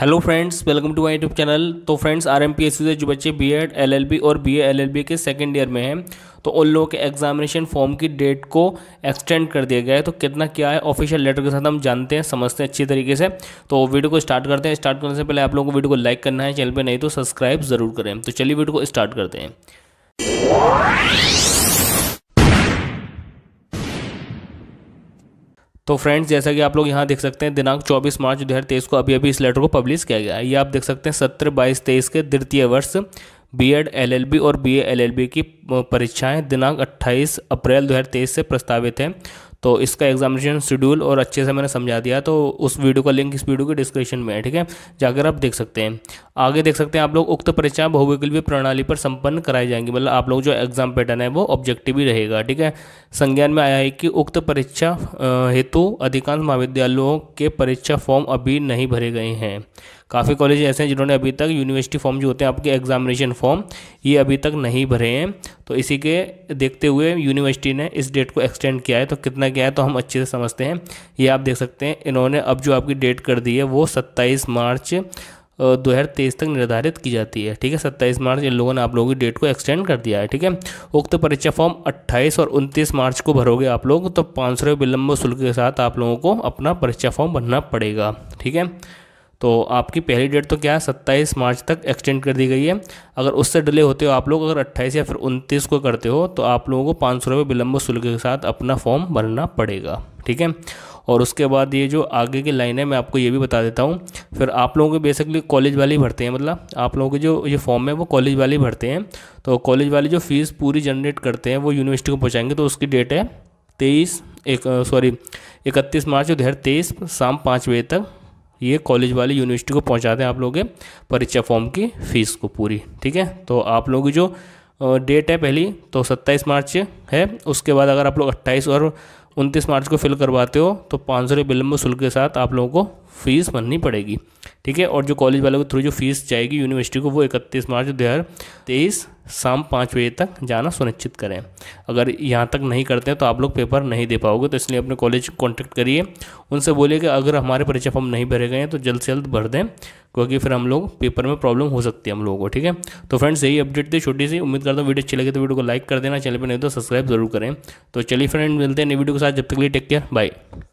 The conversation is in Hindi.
hello friends welcome to my YouTube channel तो फ्रेंड्स आर एम पी से जो बच्चे B Ed L L B और बी एल एल बी के सेकेंड ईयर में हैं तो उन लोगों के एग्जामिनेशन फॉर्म की डेट को एक्सटेंड कर दिया गया है तो कितना क्या है ऑफिशियल लेटर के साथ हम जानते हैं समझते हैं अच्छी तरीके से तो वीडियो को स्टार्ट करते हैं स्टार्ट करने से पहले आप लोगों को वीडियो को लाइक करना है चैनल पर नहीं तो सब्सक्राइब ज़रूर करें तो चलिए वीडियो को स्टार्ट करते हैं तो फ्रेंड्स जैसा कि आप लोग यहाँ देख सकते हैं दिनांक 24 मार्च 2023 को अभी अभी इस लेटर को पब्लिश किया गया है ये आप देख सकते हैं सत्रह बाईस तेईस के द्वितीय वर्ष B Ed L L B और बी एल एल बी की परीक्षाएं दिनांक 28 अप्रैल 2023 से प्रस्तावित हैं तो इसका एग्जामिनेशन शेड्यूल और अच्छे से मैंने समझा दिया तो उस वीडियो का लिंक इस वीडियो के डिस्क्रिप्शन में है ठीक है जाकर आप देख सकते हैं आगे देख सकते हैं आप लोग उक्त परीक्षाएं बहुविकल्पीय प्रणाली पर संपन्न कराई जाएंगी मतलब आप लोग जो एग्जाम पैटर्न है वो ऑब्जेक्टिव ही रहेगा ठीक है संज्ञान में आया है कि उक्त परीक्षा हेतु अधिकांश महाविद्यालयों के परीक्षा फॉर्म अभी नहीं भरे गए हैं काफ़ी कॉलेज ऐसे हैं जिन्होंने अभी तक यूनिवर्सिटी फॉर्म जो होते हैं आपके एग्जामिनेशन फॉर्म ये अभी तक नहीं भरे हैं तो इसी के देखते हुए यूनिवर्सिटी ने इस डेट को एक्सटेंड किया है तो कितना किया है तो हम अच्छे से समझते हैं ये आप देख सकते हैं इन्होंने अब जो आपकी डेट कर दी है वो सत्ताईस मार्च दो हज़ार तेईस तक निर्धारित की जाती है ठीक है सत्ताईस मार्च इन लोगों ने आप लोगों की डेट को एक्सटेंड कर दिया है ठीक है उक्त परीक्षा फॉर्म अट्ठाईस और उनतीस मार्च को भरोगे आप लोग तो पाँच सौ रुपये विलंब शुल्क के साथ आप लोगों को अपना परीक्षा फॉर्म भरना पड़ेगा ठीक है तो आपकी पहली डेट तो क्या है सत्ताईस मार्च तक एक्सटेंड कर दी गई है अगर उससे डिले होते हो आप लोग अगर अट्ठाईस या फिर उनतीस को करते हो तो आप लोगों को पाँच सौ रुपये विलंब शुल्क के साथ अपना फॉर्म भरना पड़ेगा ठीक है और उसके बाद ये जो आगे की लाइन है मैं आपको ये भी बता देता हूँ फिर आप लोगों के बेसिकली कॉलेज वाले ही भरते हैं मतलब आप लोगों के जो ये फॉर्म है वो कॉलेज वाले ही भरते हैं तो कॉलेज वाले जो फीस पूरी जनरेट करते हैं वो यूनिवर्सिटी को पहुँचाएंगे तो उसकी डेट है तेईस एक सॉरी इकतीस मार्च दो हज़ार तेईस शाम पाँच बजे तक ये कॉलेज वाली यूनिवर्सिटी को पहुँचाते हैं आप लोगों के परीक्षा फॉर्म की फ़ीस को पूरी ठीक है तो आप लोगों की जो डेट है पहली तो 27 मार्च है उसके बाद अगर आप लोग 28 और उनतीस मार्च को फिल करवाते हो तो पाँच सौ रुपये विलम्ब शुल्क के साथ आप लोगों को फीस भरनी पड़ेगी ठीक है और जो कॉलेज वालों के थ्रू जो फीस जाएगी यूनिवर्सिटी को वो इकतीस मार्च दो हज़ार तेईस शाम पाँच बजे तक जाना सुनिश्चित करें अगर यहाँ तक नहीं करते हैं तो आप लोग पेपर नहीं दे पाओगे तो इसलिए अपने कॉलेज कॉन्टैक्ट करिए उनसे बोलिए कि अगर हमारे परीक्षा फॉर्म नहीं भरे गए हैं तो जल्द से जल्द भर दें क्योंकि फिर हम लोग पेपर में प्रॉब्लम हो सकती है हम लोगों को ठीक है तो फ्रेंड्स यही अपडेट थी छोटी सी उम्मीद करता हूँ वीडियो अच्छी लगे तो वीडियो को लाइक कर देना चैनल पर नहीं तो सब्सक्राइब जरूर करें तो चलिए फ्रेंड मिलते हैं नई वीडियो के साथ जब तक लिए टेक केयर बाय